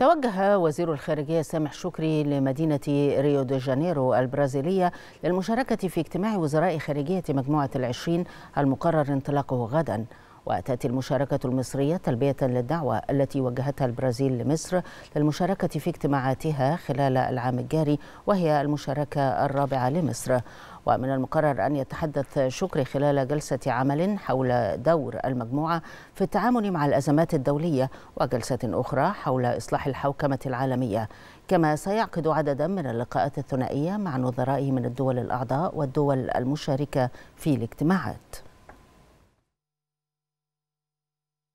توجه وزير الخارجية سامح شكري لمدينة ريو دي جانيرو البرازيلية للمشاركة في اجتماع وزراء خارجية مجموعة العشرين المقرر انطلاقه غداً وتأتي المشاركة المصرية تلبية للدعوة التي وجهتها البرازيل لمصر للمشاركة في اجتماعاتها خلال العام الجاري وهي المشاركة الرابعة لمصر ومن المقرر أن يتحدث شكري خلال جلسة عمل حول دور المجموعة في التعامل مع الأزمات الدولية وجلسة أخرى حول إصلاح الحوكمة العالمية كما سيعقد عددا من اللقاءات الثنائية مع نظرائه من الدول الأعضاء والدول المشاركة في الاجتماعات